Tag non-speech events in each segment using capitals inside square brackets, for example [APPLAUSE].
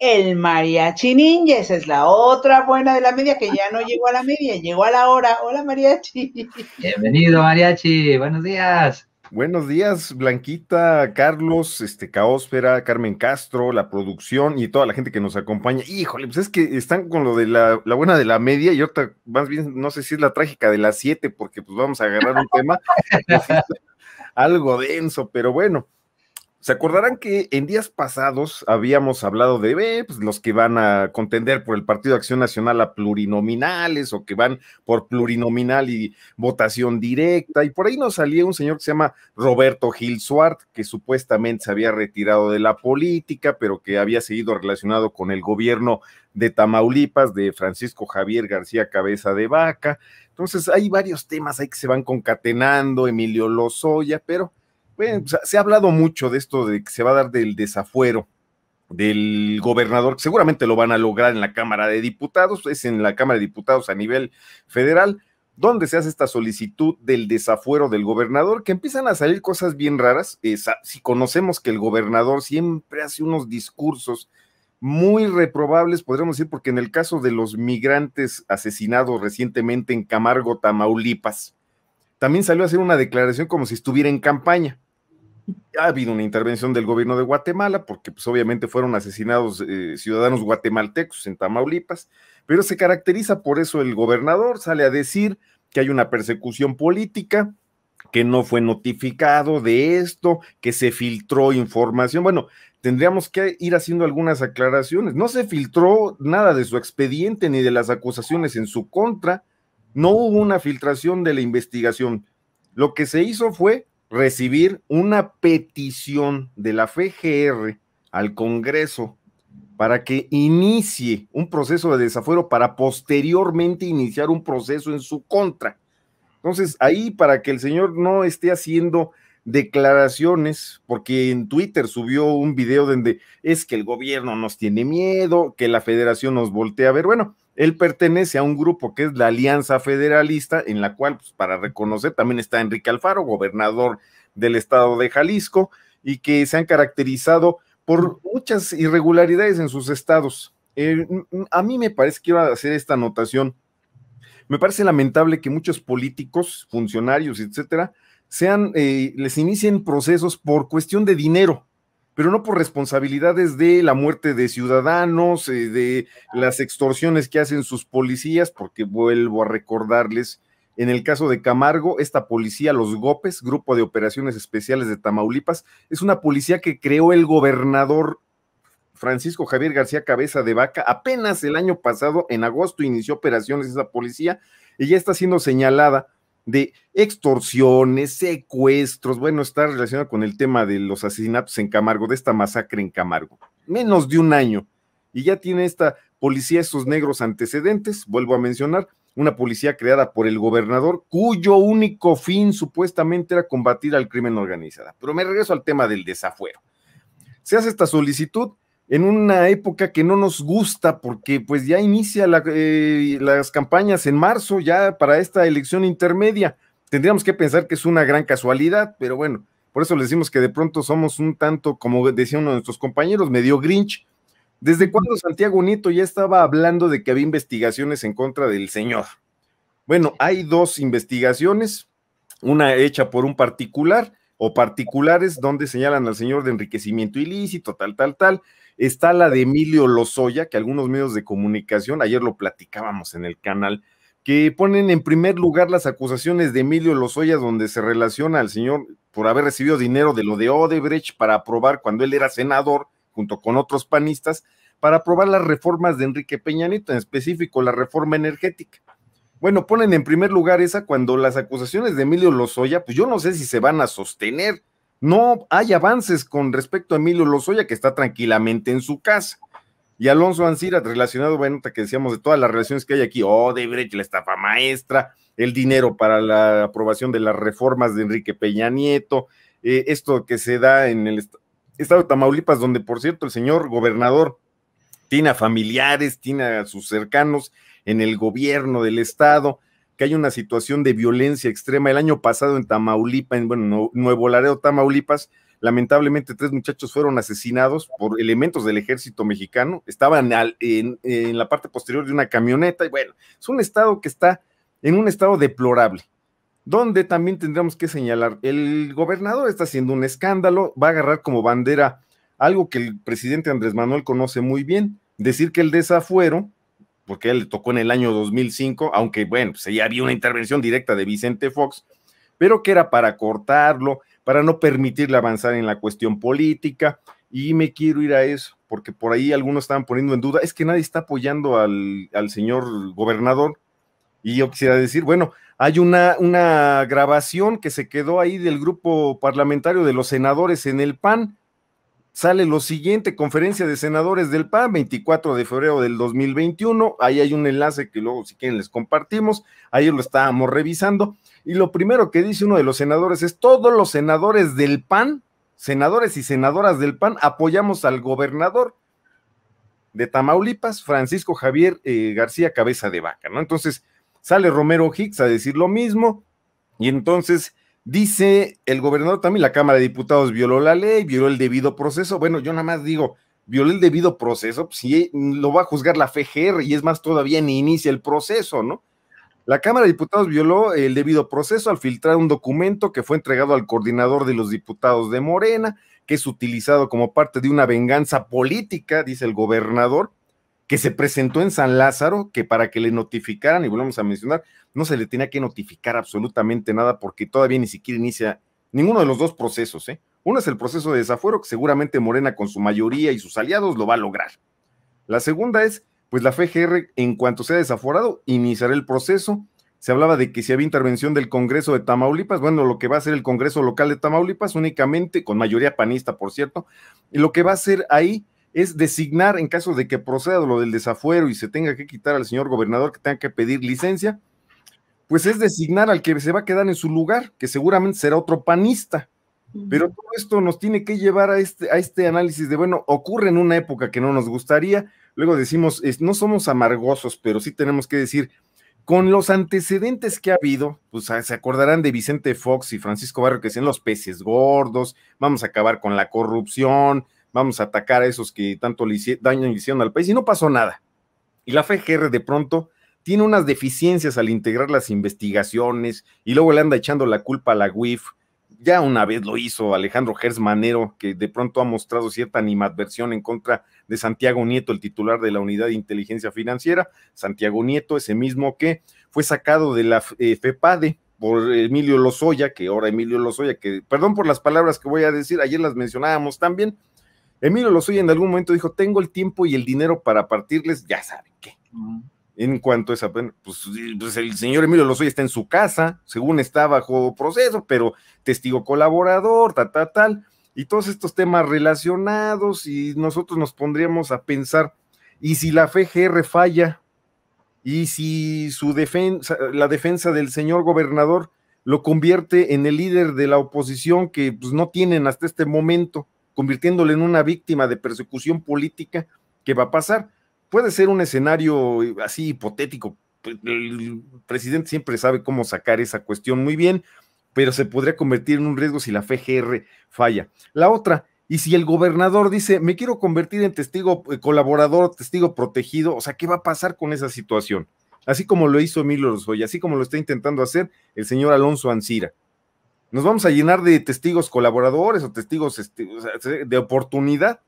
el mariachi ninja, es la otra buena de la media que ya no llegó a la media, llegó a la hora. Hola mariachi. Bienvenido mariachi, buenos días. Buenos días, Blanquita, Carlos, este, Caósfera, Carmen Castro, la producción y toda la gente que nos acompaña. Híjole, pues es que están con lo de la, buena de la media y otra, más bien, no sé si es la trágica de las siete, porque pues vamos a agarrar un tema [LAUGHS] algo denso, pero bueno. Se acordarán que en días pasados habíamos hablado de BEPs, pues, los que van a contender por el Partido de Acción Nacional a plurinominales o que van por plurinominal y votación directa. Y por ahí nos salía un señor que se llama Roberto Gil Suart, que supuestamente se había retirado de la política, pero que había seguido relacionado con el gobierno de Tamaulipas, de Francisco Javier García Cabeza de Vaca. Entonces hay varios temas ahí que se van concatenando, Emilio Lozoya, pero pues, se ha hablado mucho de esto de que se va a dar del desafuero del gobernador, que seguramente lo van a lograr en la Cámara de Diputados, es en la Cámara de Diputados a nivel federal, donde se hace esta solicitud del desafuero del gobernador, que empiezan a salir cosas bien raras. Ah, si conocemos que el gobernador siempre hace unos discursos muy reprobables, podríamos decir, porque en el caso de los migrantes asesinados recientemente en Camargo, Tamaulipas, también salió a hacer una declaración como si estuviera en campaña ha habido una intervención del gobierno de Guatemala, porque pues, obviamente fueron asesinados eh, ciudadanos guatemaltecos en Tamaulipas, pero se caracteriza por eso el gobernador, sale a decir que hay una persecución política, que no fue notificado de esto, que se filtró información. Bueno, tendríamos que ir haciendo algunas aclaraciones. No se filtró nada de su expediente ni de las acusaciones en su contra. No hubo una filtración de la investigación. Lo que se hizo fue recibir una petición de la FGR al Congreso para que inicie un proceso de desafuero para posteriormente iniciar un proceso en su contra. Entonces, ahí para que el señor no esté haciendo declaraciones, porque en Twitter subió un video donde es que el gobierno nos tiene miedo, que la federación nos voltea a ver. Bueno, él pertenece a un grupo que es la Alianza Federalista, en la cual, pues, para reconocer, también está Enrique Alfaro, gobernador del estado de Jalisco, y que se han caracterizado por muchas irregularidades en sus estados. Eh, a mí me parece que iba a hacer esta anotación. Me parece lamentable que muchos políticos, funcionarios, etcétera, sean, eh, les inicien procesos por cuestión de dinero, pero no por responsabilidades de la muerte de ciudadanos, eh, de las extorsiones que hacen sus policías, porque vuelvo a recordarles, en el caso de Camargo, esta policía, los GOPES, Grupo de Operaciones Especiales de Tamaulipas, es una policía que creó el gobernador Francisco Javier García Cabeza de Vaca. Apenas el año pasado, en agosto, inició operaciones esa policía y ya está siendo señalada de extorsiones, secuestros, bueno, está relacionado con el tema de los asesinatos en Camargo, de esta masacre en Camargo. Menos de un año. Y ya tiene esta policía esos negros antecedentes, vuelvo a mencionar, una policía creada por el gobernador, cuyo único fin supuestamente era combatir al crimen organizado. Pero me regreso al tema del desafuero. Se hace esta solicitud, en una época que no nos gusta porque pues ya inicia eh, las campañas en marzo ya para esta elección intermedia. Tendríamos que pensar que es una gran casualidad, pero bueno, por eso les decimos que de pronto somos un tanto, como decía uno de nuestros compañeros, medio grinch. ¿Desde cuándo Santiago Nieto ya estaba hablando de que había investigaciones en contra del señor? Bueno, hay dos investigaciones, una hecha por un particular o particulares donde señalan al señor de enriquecimiento ilícito, tal, tal, tal está la de Emilio Lozoya, que algunos medios de comunicación, ayer lo platicábamos en el canal, que ponen en primer lugar las acusaciones de Emilio Lozoya, donde se relaciona al señor por haber recibido dinero de lo de Odebrecht para aprobar cuando él era senador, junto con otros panistas, para aprobar las reformas de Enrique Peña Nieto, en específico la reforma energética. Bueno, ponen en primer lugar esa cuando las acusaciones de Emilio Lozoya, pues yo no sé si se van a sostener, no hay avances con respecto a Emilio Lozoya, que está tranquilamente en su casa. Y Alonso Ancira, relacionado, bueno, que decíamos de todas las relaciones que hay aquí, Odebrecht, la estafa maestra, el dinero para la aprobación de las reformas de Enrique Peña Nieto, eh, esto que se da en el estado de Tamaulipas, donde por cierto el señor gobernador tiene a familiares, tiene a sus cercanos en el gobierno del estado, que hay una situación de violencia extrema. El año pasado en Tamaulipas, en bueno, Nuevo Laredo, Tamaulipas, lamentablemente tres muchachos fueron asesinados por elementos del ejército mexicano. Estaban en, la parte posterior de una camioneta y bueno, es un estado que está en un estado deplorable donde también tendríamos que señalar, el gobernador está haciendo un escándalo, va a agarrar como bandera algo que el presidente Andrés Manuel conoce muy bien, decir que el desafuero porque él le tocó en el año 2005, aunque bueno, pues ya había una intervención directa de Vicente Fox, pero que era para cortarlo, para no permitirle avanzar en la cuestión política, y me quiero ir a eso, porque por ahí algunos estaban poniendo en duda, es que nadie está apoyando al, al señor gobernador, y yo quisiera decir, bueno, hay una, una grabación que se quedó ahí del grupo parlamentario de los senadores en el PAN, sale lo siguiente, conferencia de senadores del PAN, 24 de febrero del 2021, ahí hay un enlace que luego si quieren les compartimos, ahí lo estábamos revisando, y lo primero que dice uno de los senadores es, todos los senadores del PAN, senadores y senadoras del PAN, apoyamos al gobernador de Tamaulipas, Francisco Javier eh, García Cabeza de Vaca, ¿no? Entonces sale Romero Hicks a decir lo mismo, y entonces Dice el gobernador también, la Cámara de Diputados violó la ley, violó el debido proceso. Bueno, yo nada más digo, violó el debido proceso, si pues lo va a juzgar la FGR y es más, todavía ni inicia el proceso, ¿no? La Cámara de Diputados violó el debido proceso al filtrar un documento que fue entregado al coordinador de los diputados de Morena, que es utilizado como parte de una venganza política, dice el gobernador, que se presentó en San Lázaro, que para que le notificaran, y volvemos a mencionar, no se le tenía que notificar absolutamente nada porque todavía ni siquiera inicia ninguno de los dos procesos. ¿eh? Uno es el proceso de desafuero, que seguramente Morena con su mayoría y sus aliados lo va a lograr. La segunda es, pues la FGR, en cuanto sea desaforado, iniciará el proceso. Se hablaba de que si había intervención del Congreso de Tamaulipas, bueno, lo que va a hacer el Congreso local de Tamaulipas únicamente, con mayoría panista, por cierto, y lo que va a hacer ahí es designar, en caso de que proceda lo del desafuero y se tenga que quitar al señor gobernador, que tenga que pedir licencia, pues es designar al que se va a quedar en su lugar, que seguramente será otro panista. Pero todo esto nos tiene que llevar a este, a este análisis de, bueno, ocurre en una época que no nos gustaría, luego decimos, no somos amargosos, pero sí tenemos que decir, con los antecedentes que ha habido, pues ah, se acordarán de Vicente Fox y Francisco Barrio que sean los peces gordos, vamos a acabar con la corrupción, vamos a atacar a esos que tanto le daño le hicieron al país y no pasó nada. Y la FGR de pronto tiene unas deficiencias al integrar las investigaciones y luego le anda echando la culpa a la WIF. Ya una vez lo hizo Alejandro Gersmanero, que de pronto ha mostrado cierta animadversión en contra de Santiago Nieto, el titular de la Unidad de Inteligencia Financiera. Santiago Nieto, ese mismo que fue sacado de la eh, FEPADE, por Emilio Lozoya, que ahora Emilio Lozoya, que perdón por las palabras que voy a decir, ayer las mencionábamos también. Emilio Lozoya en algún momento dijo, tengo el tiempo y el dinero para partirles, ya saben qué en cuanto a esa pues, pues, el señor Emilio Lozoya está en su casa, según está bajo proceso, pero testigo colaborador, tal, tal, tal, y todos estos temas relacionados, y nosotros nos pondríamos a pensar, ¿y si la FGR falla? ¿Y si su defensa, la defensa del señor gobernador lo convierte en el líder de la oposición que pues, no tienen hasta este momento, convirtiéndole en una víctima de persecución política? ¿Qué va a pasar? puede ser un escenario eh, así hipotético. Pues, el presidente siempre sabe cómo sacar esa cuestión muy bien, pero se podría convertir en un riesgo si la FGR falla. La otra, y si el gobernador dice, me quiero convertir en testigo eh, colaborador, testigo protegido, o sea, ¿qué va a pasar con esa situación? Así como lo hizo Emilio Lozoya, así como lo está intentando hacer el señor Alonso Ansira. Nos vamos a llenar de testigos colaboradores o testigos este, de oportunidad.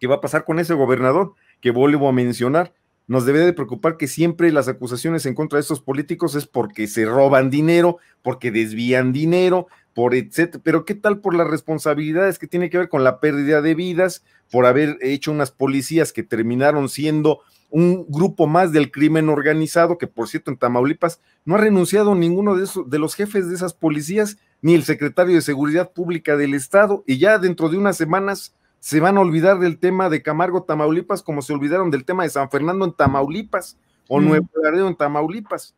¿Qué va a pasar con ese gobernador? que vuelvo a mencionar. Nos debe de preocupar que siempre las acusaciones en contra de estos políticos es porque se roban dinero, porque desvían dinero, por etcétera. Pero ¿qué tal por las responsabilidades que tiene que ver con la pérdida de vidas, por haber hecho unas policías que terminaron siendo un grupo más del crimen organizado, que por cierto en Tamaulipas no ha renunciado ninguno de, esos, de los jefes de esas policías, ni el secretario de Seguridad Pública del Estado, y ya dentro de unas semanas se van a olvidar del tema de Camargo, Tamaulipas, como se olvidaron del tema de San Fernando en Tamaulipas o Nuevo Laredo en Tamaulipas.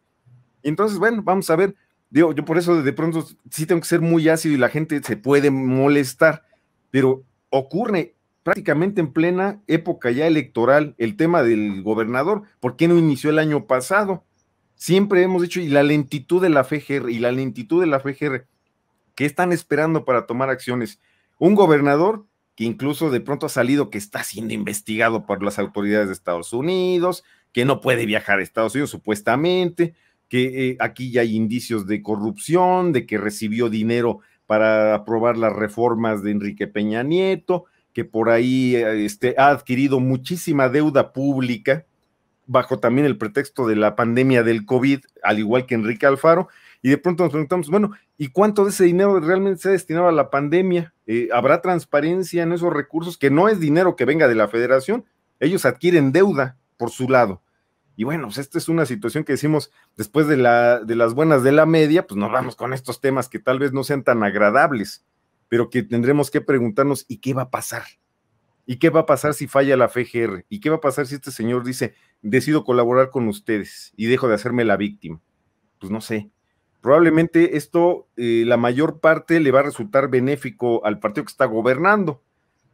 Entonces, bueno, vamos a ver. Digo, yo por eso de pronto sí tengo que ser muy ácido y la gente se puede molestar, pero ocurre prácticamente en plena época ya electoral el tema del gobernador. ¿Por qué no inició el año pasado? Siempre hemos dicho, y la lentitud de la FGR, y la lentitud de la FGR, que están esperando para tomar acciones? Un gobernador que incluso de pronto ha salido que está siendo investigado por las autoridades de Estados Unidos, que no puede viajar a Estados Unidos supuestamente, que eh, aquí ya hay indicios de corrupción, de que recibió dinero para aprobar las reformas de Enrique Peña Nieto, que por ahí eh, este, ha adquirido muchísima deuda pública bajo también el pretexto de la pandemia del COVID, al igual que Enrique Alfaro, y de pronto nos preguntamos, bueno, ¿y cuánto de ese dinero realmente se ha destinado a la pandemia? Eh, ¿Habrá transparencia en esos recursos? Que no es dinero que venga de la federación, ellos adquieren deuda por su lado. Y bueno, pues esta es una situación que decimos, después de, la, de las buenas de la media, pues nos vamos con estos temas que tal vez no sean tan agradables, pero que tendremos que preguntarnos, ¿y qué va a pasar? ¿Y qué va a pasar si falla la FGR? ¿Y qué va a pasar si este señor dice, decido colaborar con ustedes y dejo de hacerme la víctima? Pues no sé, probablemente esto, eh, la mayor parte le va a resultar benéfico al partido que está gobernando,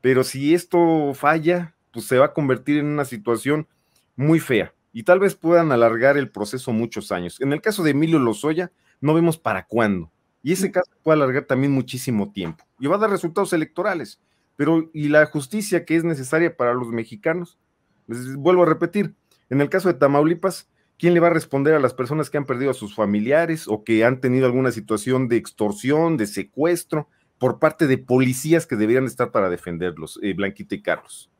pero si esto falla, pues se va a convertir en una situación muy fea y tal vez puedan alargar el proceso muchos años. En el caso de Emilio Lozoya, no vemos para cuándo. Y ese mm. caso puede alargar también muchísimo tiempo y va a dar resultados electorales. Pero, ¿y la justicia que es necesaria para los mexicanos? Les pues, vuelvo a repetir, en el caso de Tamaulipas, ¿Quién le va a responder a las personas que han perdido a sus familiares o que han tenido alguna situación de extorsión, de secuestro por parte de policías que deberían estar para defenderlos, eh, Blanquita y Carlos?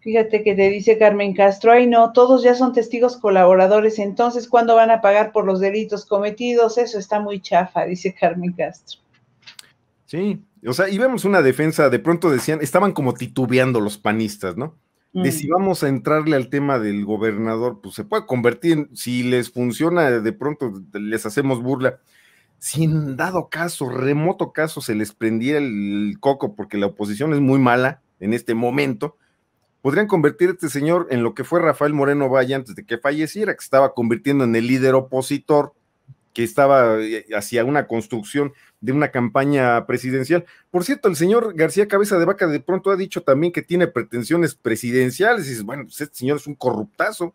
Fíjate que te dice Carmen Castro, ay no, todos ya son testigos colaboradores, entonces ¿cuándo van a pagar por los delitos cometidos? Eso está muy chafa, dice Carmen Castro. Sí, o sea, y vemos una defensa, de pronto decían, estaban como titubeando los panistas, ¿no? de mm. si vamos a entrarle al tema del gobernador, pues se puede convertir en, si les funciona de pronto, les hacemos burla. sin dado caso, remoto caso, se les prendiera el coco porque la oposición es muy mala en este momento, podrían convertir a este señor en lo que fue Rafael Moreno Valle antes de que falleciera, que estaba convirtiendo en el líder opositor que estaba eh, hacia una construcción de una campaña presidencial. Por cierto, el señor García Cabeza de Vaca de pronto ha dicho también que tiene pretensiones presidenciales. Y bueno, pues este señor es un corruptazo,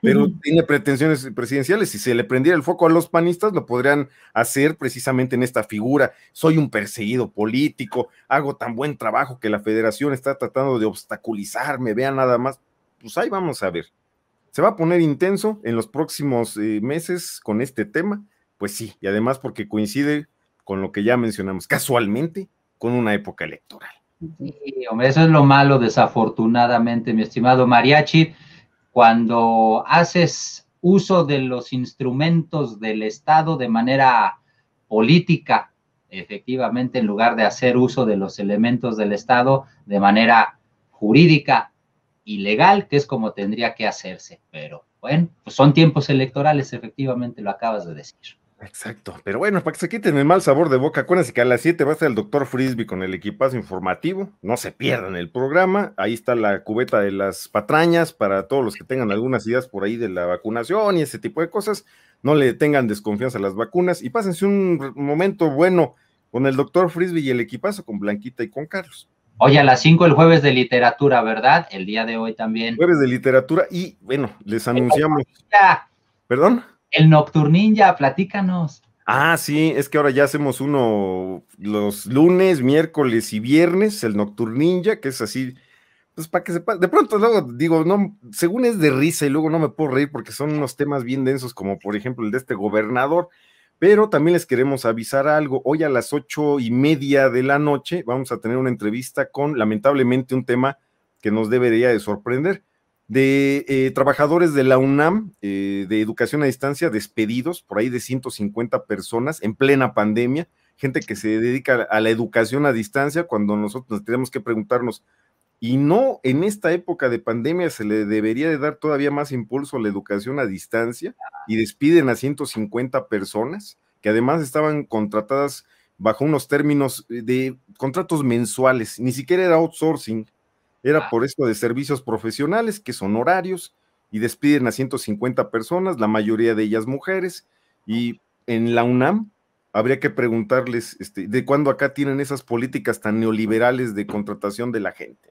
pero tiene pretensiones presidenciales. Si se le prendiera el foco a los panistas, lo podrían hacer precisamente en esta figura. Soy un perseguido político, hago tan buen trabajo que la federación está tratando de obstaculizarme, vean nada más. Pues ahí vamos a ver se va a poner intenso en los próximos eh, meses con este tema, pues sí, y además porque coincide con lo que ya mencionamos, casualmente con una época electoral. Sí, hombre, eso es lo malo, desafortunadamente, mi estimado Mariachi, cuando haces uso de los instrumentos del Estado de manera política, efectivamente, en lugar de hacer uso de los elementos del Estado de manera jurídica, ilegal, que es como tendría que hacerse. Pero bueno, pues son tiempos electorales, efectivamente, lo acabas de decir. Exacto, pero bueno, para que se quiten el mal sabor de boca, acuérdense que a las 7 va a estar el doctor Frisbee con el equipazo informativo, no se pierdan el programa, ahí está la cubeta de las patrañas para todos los que tengan algunas ideas por ahí de la vacunación y ese tipo de cosas, no le tengan desconfianza a las vacunas y pásense un momento bueno con el doctor Frisbee y el equipazo con Blanquita y con Carlos. Oye, a las 5 el jueves de literatura, ¿verdad? El día de hoy también. Jueves de literatura y, bueno, les anunciamos. ¿Perdón? El Nocturninja, platícanos. Ah, sí, es que ahora ya hacemos uno los lunes, miércoles y viernes, el Nocturninja, que es así, pues para que sepa, de pronto luego digo, no, según es de risa y luego no me puedo reír porque son unos temas bien densos, como por ejemplo el de este gobernador, pero también les queremos avisar algo. Hoy a las ocho y media de la noche vamos a tener una entrevista con, lamentablemente, un tema que nos debería de sorprender, de eh, trabajadores de la UNAM, eh, de educación a distancia, despedidos, por ahí de 150 personas en plena pandemia, gente que se dedica a la educación a distancia, cuando nosotros tenemos que preguntarnos y no, en esta época de pandemia se le debería de dar todavía más impulso a la educación a distancia y despiden a 150 personas que además estaban contratadas bajo unos términos eh, de contratos mensuales, ni siquiera era outsourcing, era ah. por esto de servicios profesionales que son horarios y despiden a 150 personas, la mayoría de ellas mujeres, y en la UNAM habría que preguntarles este, de cuándo acá tienen esas políticas tan neoliberales de contratación de la gente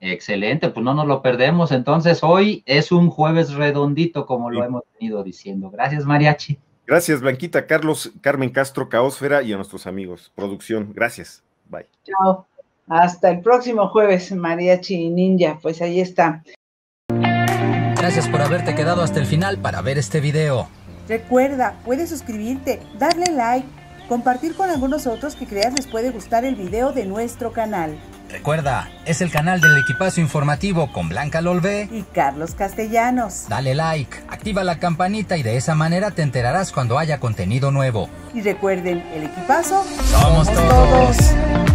excelente, pues no nos lo perdemos. Entonces hoy es un jueves redondito, como lo hemos venido diciendo. Gracias, Mariachi. Gracias, Blanquita, Carlos, Carmen Castro, Caosfera y a nuestros amigos. Producción, gracias. Bye. Chao. Hasta el próximo jueves, Mariachi Ninja. Pues ahí está. Gracias por haberte quedado hasta el final para ver este video. Recuerda, puedes suscribirte, darle like, compartir con algunos otros que creas les puede gustar el video de nuestro canal. Recuerda, es el canal del equipazo informativo con Blanca Lolvé y Carlos Castellanos. Dale like, activa la campanita y de esa manera te enterarás cuando haya contenido nuevo. Y recuerden, el equipazo somos, todos.